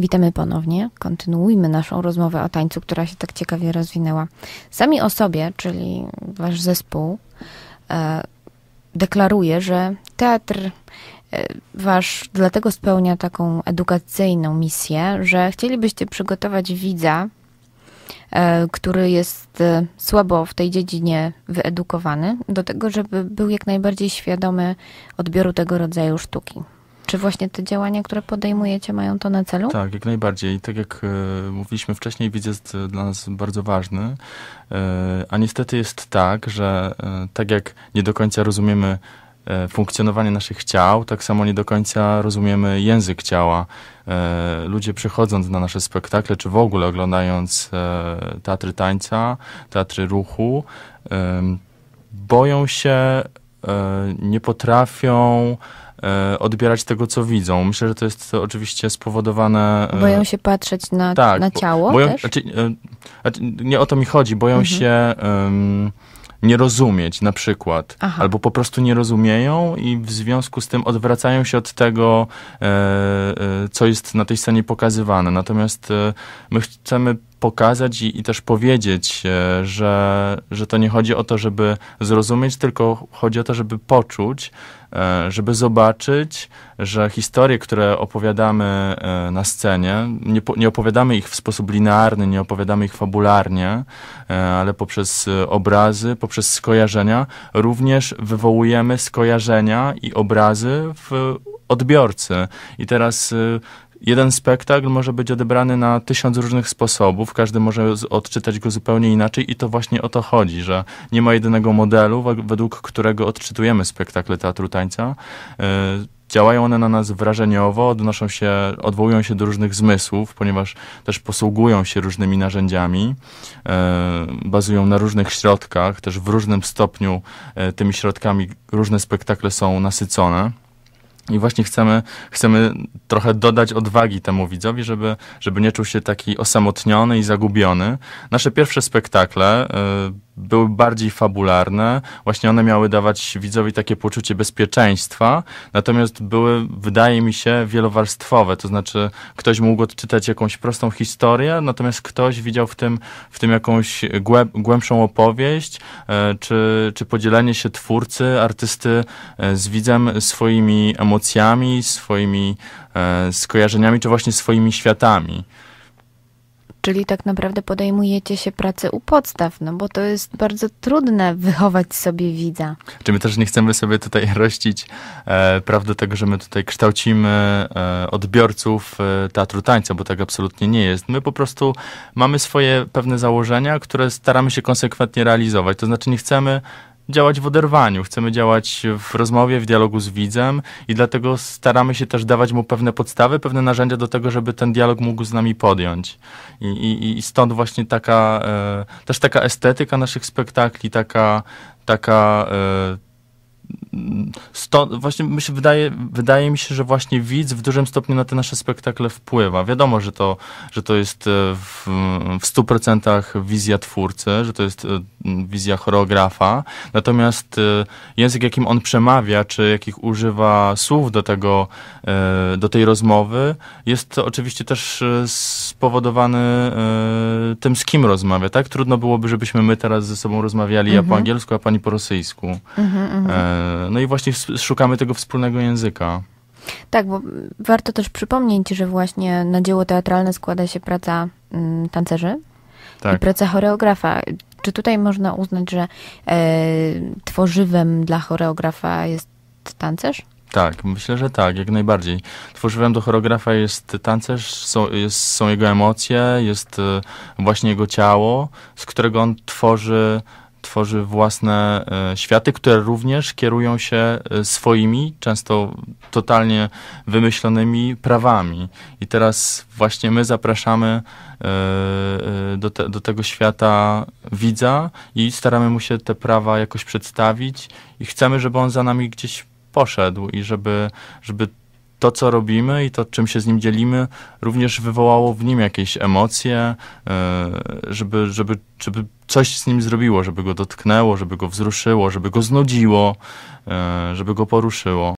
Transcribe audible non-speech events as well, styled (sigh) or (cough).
Witamy ponownie. Kontynuujmy naszą rozmowę o tańcu, która się tak ciekawie rozwinęła. Sami o sobie, czyli wasz zespół, e, deklaruje, że teatr e, wasz dlatego spełnia taką edukacyjną misję, że chcielibyście przygotować widza, e, który jest słabo w tej dziedzinie wyedukowany, do tego, żeby był jak najbardziej świadomy odbioru tego rodzaju sztuki. Czy właśnie te działania, które podejmujecie, mają to na celu? Tak, jak najbardziej. I tak jak e, mówiliśmy wcześniej, widz jest dla nas bardzo ważny, e, a niestety jest tak, że e, tak jak nie do końca rozumiemy e, funkcjonowanie naszych ciał, tak samo nie do końca rozumiemy język ciała. E, ludzie przychodząc na nasze spektakle, czy w ogóle oglądając e, teatry tańca, teatry ruchu, boją się, nie potrafią E, odbierać tego, co widzą. Myślę, że to jest to oczywiście spowodowane. E, boją się patrzeć na, tak, na ciało? Boją, też? Znaczy, e, znaczy, nie o to mi chodzi. Boją mhm. się. Um, nie rozumieć na przykład, Aha. albo po prostu nie rozumieją i w związku z tym odwracają się od tego, e, co jest na tej scenie pokazywane. Natomiast e, my chcemy pokazać i, i też powiedzieć, że, że to nie chodzi o to, żeby zrozumieć, tylko chodzi o to, żeby poczuć, E, żeby zobaczyć, że historie, które opowiadamy e, na scenie, nie, nie, opowiadamy ich w sposób linearny, nie opowiadamy ich fabularnie, e, ale poprzez obrazy, poprzez skojarzenia, również wywołujemy skojarzenia i obrazy w odbiorcy. I teraz Jeden spektakl może być odebrany na tysiąc różnych sposobów, każdy może odczytać go zupełnie inaczej i to właśnie o to chodzi, że nie ma jedynego modelu, według którego odczytujemy spektakle teatru tańca. Y, działają one na nas wrażeniowo, odnoszą się, odwołują się do różnych zmysłów, ponieważ też posługują się różnymi narzędziami, y, bazują na różnych środkach, też w różnym stopniu y, tymi środkami różne spektakle są nasycone. I właśnie chcemy, chcemy trochę dodać odwagi temu widzowi, żeby, żeby nie czuł się taki osamotniony i zagubiony. Nasze pierwsze spektakle. Yy, były bardziej fabularne. Właśnie one miały dawać widzowi takie poczucie bezpieczeństwa, natomiast były, wydaje mi się, wielowarstwowe. To znaczy, ktoś mógł odczytać jakąś prostą historię, natomiast ktoś widział w tym, w tym jakąś głęb, głębszą opowieść, e, czy, czy podzielenie się twórcy, artysty e, z widzem swoimi emocjami, swoimi e, skojarzeniami, czy właśnie swoimi światami czyli tak naprawdę podejmujecie się pracy u podstaw, no bo to jest bardzo trudne wychować sobie widza. Czy my też nie chcemy sobie tutaj (laughs) rościć e, prawdy tego, że my tutaj kształcimy e, odbiorców e, teatru tańca, bo tak absolutnie nie jest. My po prostu mamy swoje pewne założenia, które staramy się konsekwentnie realizować. To znaczy nie chcemy działać w oderwaniu, chcemy działać w rozmowie, w dialogu z widzem i dlatego staramy się też dawać mu pewne podstawy, pewne narzędzia do tego, żeby ten dialog mógł z nami podjąć. I, i, i stąd właśnie taka, e, też taka estetyka naszych spektakli, taka, taka e, stąd, właśnie mi się wydaje, wydaje mi się, że właśnie widz w dużym stopniu na te nasze spektakle wpływa. Wiadomo, że to, że to jest e, w, stu 100% wizja twórcy, że to jest e, wizja choreografa, natomiast e, język, jakim on przemawia, czy jakich używa słów do tego, do tej rozmowy, jest oczywiście też spowodowany tym, z kim rozmawia, tak? Trudno byłoby, żebyśmy my teraz ze sobą rozmawiali, ja po mhm. angielsku, a pani po rosyjsku. Mhm, mhm. No i właśnie szukamy tego wspólnego języka. Tak, bo warto też przypomnieć, że właśnie na dzieło teatralne składa się praca mm, tancerzy tak. i praca choreografa. Czy tutaj można uznać, że e, tworzywem dla choreografa jest tancerz? Tak, myślę, że tak, jak najbardziej. Tworzywem do choreografa jest tancerz, są, jest, są jego emocje, jest e, właśnie jego ciało, z którego on tworzy tworzy własne e, światy, które również kierują się e, swoimi, często totalnie wymyślonymi prawami. I teraz właśnie my zapraszamy e, do, te, do tego świata widza i staramy mu się te prawa jakoś przedstawić i chcemy, żeby on za nami gdzieś poszedł i żeby, żeby to, co robimy i to, czym się z nim dzielimy, również wywołało w nim jakieś emocje, e, żeby, żeby, żeby coś z nim zrobiło, żeby go dotknęło, żeby go wzruszyło, żeby go znudziło, e, żeby go poruszyło.